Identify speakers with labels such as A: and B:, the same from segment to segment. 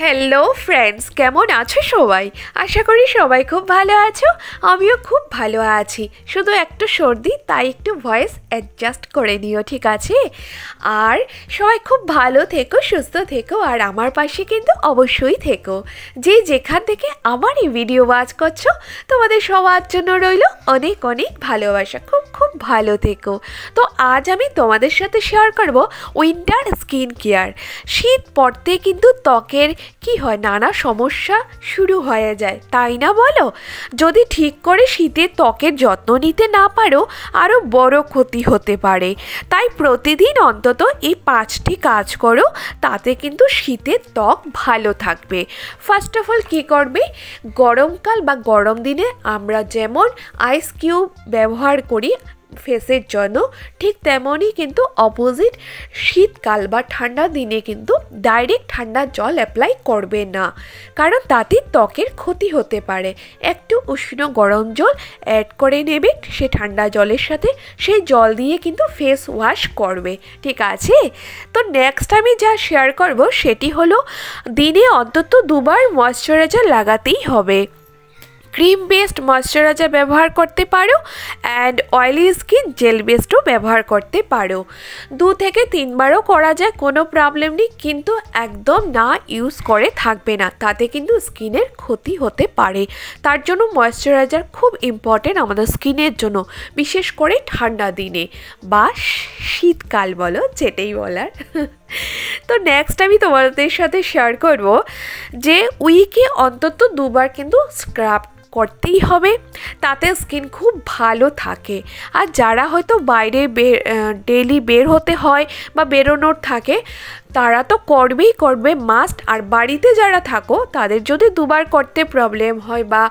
A: hello friends কেমন আছো সবাই আশা করি সবাই খুব ভালো আছো আমিও খুব ভালো আছি শুধু একটু সর্দি তাই একটু ভয়েস অ্যাডজাস্ট করে নিও ঠিক আছে আর সবাই খুব ভালো থেকো সুস্থ থেকো আর আমার পাশে কিন্তু অবশ্যই থেকো যে যেখান থেকে আমার এই ভিডিও ওয়াচ করছো তোমাদের সবার জন্য রইল অনেক অনেক ভালোবাসা খুব ভালো থেকো তো আজ আমি তোমাদের সাথে শেয়ার করব উইন্টার স্কিন কেয়ার শীত পড়তে কিন্তু ত্বকের কি হয় নানা সমস্যা শুরু হয়ে যায় তাই না বলো যদি ঠিক করে শীতে ত্বকের যত্ন নিতে না পারো আরও বড় ক্ষতি হতে পারে তাই প্রতিদিন অন্তত এই পাঁচটি কাজ করো তাতে কিন্তু শীতের ত্বক ভালো থাকবে ফার্স্ট অফ অল কী করবে গরমকাল বা গরম দিনে আমরা যেমন আইস কিউব ব্যবহার করি ফেসের জন্য ঠিক তেমনই কিন্তু অপোজিট শীতকাল বা ঠান্ডা দিনে কিন্তু ডাইরেক্ট ঠান্ডা জল অ্যাপ্লাই করবে না কারণ তাতে ত্বকের ক্ষতি হতে পারে একটু উষ্ণ গরম জল অ্যাড করে নেবে সে ঠান্ডা জলের সাথে সেই জল দিয়ে কিন্তু ফেস ওয়াশ করবে ঠিক আছে তো নেক্সট আমি যা শেয়ার করব সেটি হলো দিনে অন্তত দুবার ময়শ্চারাইজার লাগাতেই হবে ক্রিম বেসড ময়শ্চারাইজার ব্যবহার করতে পারো অ্যান্ড অয়েলি স্কিন জেল বেসডও ব্যবহার করতে পারো দু থেকে তিনবারও করা যায় কোনো প্রবলেম নেই কিন্তু একদম না ইউজ করে থাকবে না তাতে কিন্তু স্কিনের ক্ষতি হতে পারে তার জন্য ময়শ্চারাইজার খুব ইম্পর্টেন্ট আমাদের স্কিনের জন্য বিশেষ করে ঠান্ডা দিনে বা শীতকাল বলো যেটাই বলার তো নেক্সট আমি তোমাদের সাথে শেয়ার করব যে উইকে অন্তত দুবার কিন্তু স্ক্রাব করতেই হবে তাতে স্কিন খুব ভালো থাকে আর যারা হয়তো বাইরে ডেলি বের হতে হয় বা বেরোনোর থাকে তারা তো করবেই করবে মাস্ট আর বাড়িতে যারা থাকো তাদের যদি দুবার করতে প্রবলেম হয় বা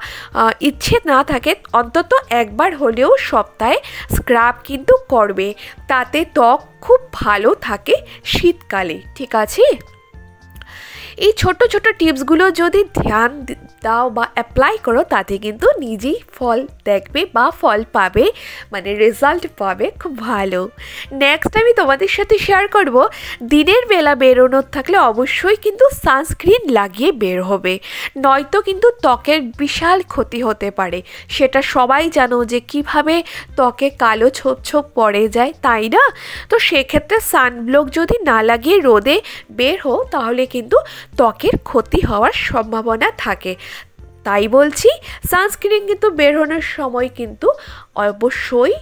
A: ইচ্ছে না থাকে অন্তত একবার হলেও সপ্তাহে স্ক্রাব কিন্তু করবে তাতে ত্বক খুব ভালো থাকে শীতকালে ঠিক আছে এই ছোট ছোট টিপসগুলো যদি ধ্যান দাও বা অ্যাপ্লাই করো তাতে কিন্তু নিজেই ফল দেখবে বা ফল পাবে মানে রেজাল্ট পাবে খুব ভালো নেক্সট আমি তোমাদের সাথে শেয়ার করব দিনের বেলা বেরোনোর থাকলে অবশ্যই কিন্তু সানস্ক্রিন লাগিয়ে বের হবে নয়তো কিন্তু ত্বকের বিশাল ক্ষতি হতে পারে সেটা সবাই জানো যে কিভাবে ত্বকে কালো ছোপ ছোপ পড়ে যায় তাই না তো সেক্ষেত্রে সানব্লক যদি না লাগিয়ে রোদে বের হও তাহলে কিন্তু ত্বকের ক্ষতি হওয়ার সম্ভাবনা থাকে তাই বলছি সানস্ক্রিন কিন্তু বেরোনোর সময় কিন্তু অবশ্যই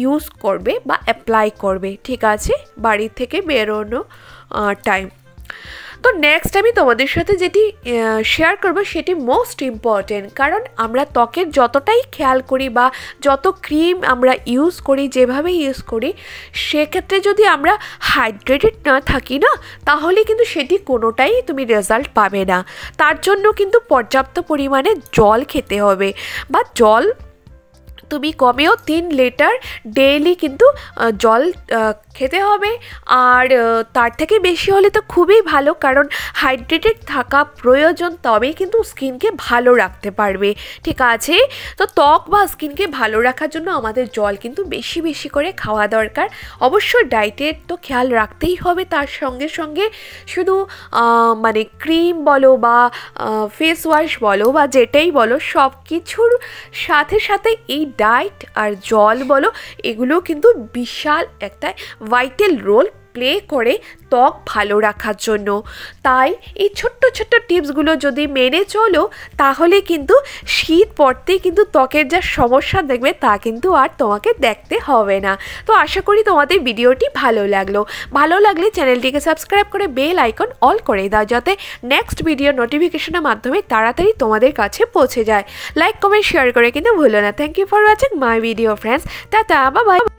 A: ইউজ করবে বা অ্যাপ্লাই করবে ঠিক আছে বাড়ি থেকে বেরোনো টাইম তো নেক্সট আমি তোমাদের সাথে যেটি শেয়ার করব সেটি মোস্ট ইম্পর্টেন্ট কারণ আমরা ত্বকের যতটাই খেয়াল করি বা যত ক্রিম আমরা ইউজ করি যেভাবে ইউজ করি সেক্ষেত্রে যদি আমরা হাইড্রেটেড না থাকি না তাহলে কিন্তু সেটি কোনোটাই তুমি রেজাল্ট পাবে না তার জন্য কিন্তু পর্যাপ্ত পরিমাণে জল খেতে হবে বা জল তুমি কমেও তিন লিটার ডেইলি কিন্তু জল খেতে হবে আর তার থেকে বেশি হলে তো খুবই ভালো কারণ হাইড্রেটেড থাকা প্রয়োজন তবেই কিন্তু স্কিনকে ভালো রাখতে পারবে ঠিক আছে তো ত্বক বা স্কিনকে ভালো রাখার জন্য আমাদের জল কিন্তু বেশি বেশি করে খাওয়া দরকার অবশ্য ডায়েটের তো খেয়াল রাখতেই হবে তার সঙ্গে সঙ্গে শুধু মানে ক্রিম বলো বা ফেস ওয়াশ বলো বা যেটাই বলো সব কিছুর সাথে সাথে এই diet আর জল বলো এগুলো কিন্তু বিশাল একটা vital role প্লে করে ত্বক ভালো রাখার জন্য তাই এই ছোট্ট ছোট্ট টিপসগুলো যদি মেনে চলো তাহলে কিন্তু শীত পড়তে কিন্তু ত্বকের যা সমস্যা দেখবে তা কিন্তু আর তোমাকে দেখতে হবে না তো আশা করি তোমাদের ভিডিওটি ভালো লাগলো ভালো লাগলে চ্যানেলটিকে সাবস্ক্রাইব করে বেল আইকন অল করে দাও যাতে নেক্সট ভিডিও নোটিফিকেশনের মাধ্যমে তাড়াতাড়ি তোমাদের কাছে পৌঁছে যায় লাইক কমেন্ট শেয়ার করে কিন্তু ভুলো না thank you for watching my video friends tata বা বাই